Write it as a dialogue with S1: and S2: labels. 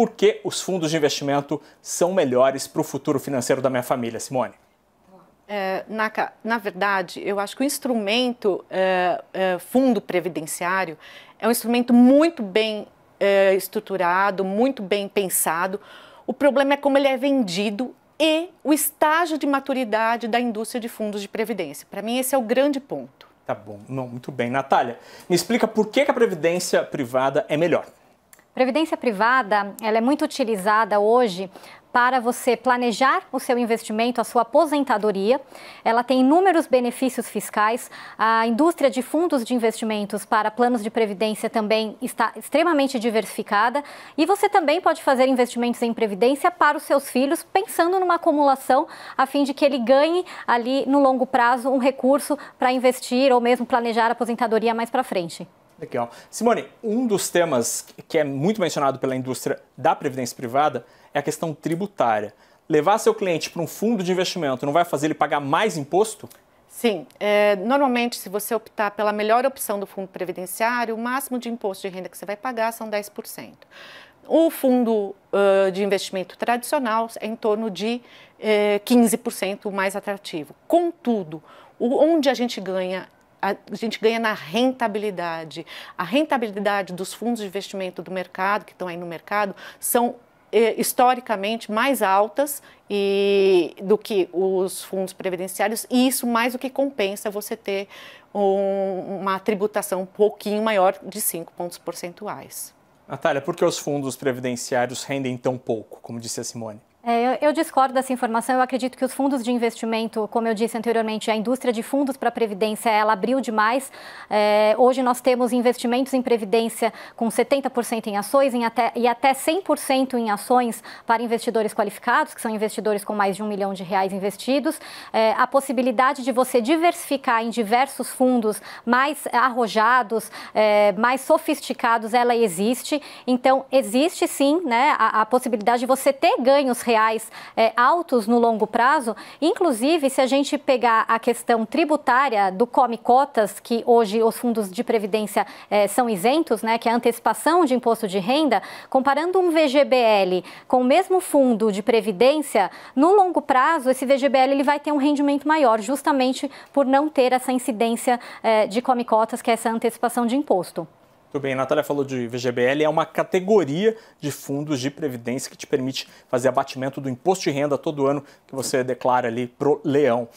S1: por que os fundos de investimento são melhores para o futuro financeiro da minha família, Simone?
S2: É, na, na, verdade, eu acho que o instrumento é, é, fundo previdenciário é um instrumento muito bem é, estruturado, muito bem pensado. O problema é como ele é vendido e o estágio de maturidade da indústria de fundos de previdência. Para mim, esse é o grande ponto.
S1: Tá bom, não, muito bem. Natália, me explica por que a previdência privada é melhor.
S2: Previdência privada,
S3: ela é muito utilizada hoje para você planejar o seu investimento, a sua aposentadoria. Ela tem inúmeros benefícios fiscais. A indústria de fundos de investimentos para planos de previdência também está extremamente diversificada. E você também pode fazer investimentos em previdência para os seus filhos, pensando numa acumulação, a fim de que ele ganhe ali no longo prazo um recurso para investir ou mesmo planejar a aposentadoria mais para frente.
S1: Legal. Simone, um dos temas que é muito mencionado pela indústria da previdência privada é a questão tributária. Levar seu cliente para um fundo de investimento não vai fazer ele pagar mais imposto?
S2: Sim, é, normalmente se você optar pela melhor opção do fundo previdenciário, o máximo de imposto de renda que você vai pagar são 10%. O fundo uh, de investimento tradicional é em torno de eh, 15% mais atrativo. Contudo, o, onde a gente ganha a gente ganha na rentabilidade. A rentabilidade dos fundos de investimento do mercado, que estão aí no mercado, são eh, historicamente mais altas e, do que os fundos previdenciários, e isso mais do que compensa você ter um, uma tributação um pouquinho maior de 5 pontos percentuais.
S1: Natália, por que os fundos previdenciários rendem tão pouco, como disse a Simone?
S2: É, eu, eu, discordo dessa informação. Eu acredito que os fundos de
S3: investimento, como eu disse anteriormente, a indústria de fundos para previdência, ela abriu demais. É, hoje nós temos investimentos em previdência com 70% em ações em até, e até 100% em ações para investidores qualificados, que são investidores com mais de um milhão de reais investidos. É, a possibilidade de você diversificar em diversos fundos mais arrojados, é, mais sofisticados, ela existe. Então, existe sim né, a, a possibilidade de você ter ganhos reais é, altos no longo prazo. Inclusive, se a gente pegar a questão tributária do Come Cotas, que hoje os fundos de previdência é, são isentos, né, que é a antecipação de imposto de renda, comparando um VGBL com o mesmo fundo de previdência, no longo prazo, esse VGBL ele vai ter um rendimento maior, justamente por não ter essa incidência é, de Come Cotas, que é essa antecipação de imposto.
S1: Tudo bem, a Natália falou de VGBL, é uma categoria de fundos de previdência que te permite fazer abatimento do imposto de renda todo ano que você declara ali pro leão.